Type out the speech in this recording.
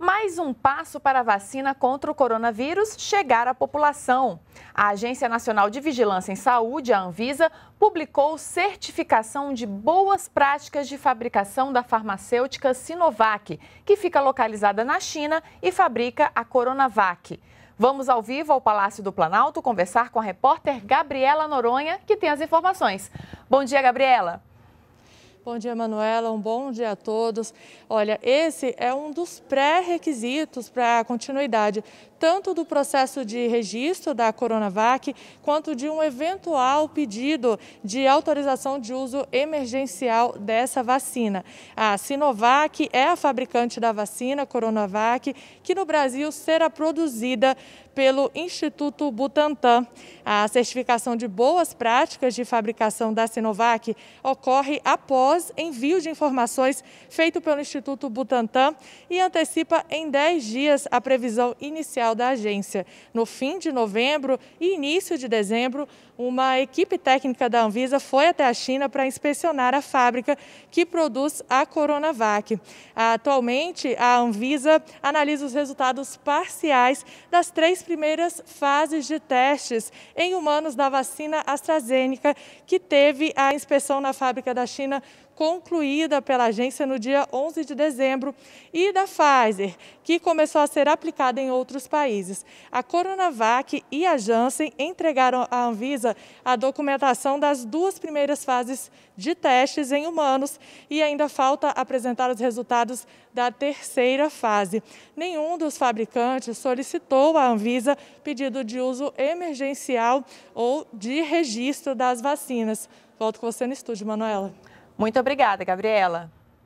mais um passo para a vacina contra o coronavírus chegar à população. A Agência Nacional de Vigilância em Saúde, a Anvisa, publicou certificação de boas práticas de fabricação da farmacêutica Sinovac, que fica localizada na China e fabrica a Coronavac. Vamos ao vivo ao Palácio do Planalto conversar com a repórter Gabriela Noronha, que tem as informações. Bom dia, Gabriela. Bom dia, Manuela. Um bom dia a todos. Olha, esse é um dos pré-requisitos para a continuidade tanto do processo de registro da Coronavac, quanto de um eventual pedido de autorização de uso emergencial dessa vacina. A Sinovac é a fabricante da vacina Coronavac, que no Brasil será produzida pelo Instituto Butantan. A certificação de boas práticas de fabricação da Sinovac ocorre após pós-envio de informações feito pelo Instituto Butantan e antecipa em 10 dias a previsão inicial da agência. No fim de novembro e início de dezembro, uma equipe técnica da Anvisa foi até a China para inspecionar a fábrica que produz a Coronavac. Atualmente, a Anvisa analisa os resultados parciais das três primeiras fases de testes em humanos da vacina AstraZeneca, que teve a inspeção na fábrica da China concluída pela agência no dia 11 de dezembro, e da Pfizer, que começou a ser aplicada em outros países. A Coronavac e a Janssen entregaram à Anvisa a documentação das duas primeiras fases de testes em humanos e ainda falta apresentar os resultados da terceira fase. Nenhum dos fabricantes solicitou à Anvisa pedido de uso emergencial ou de registro das vacinas. Volto com você no estúdio, Manuela. Muito obrigada, Gabriela.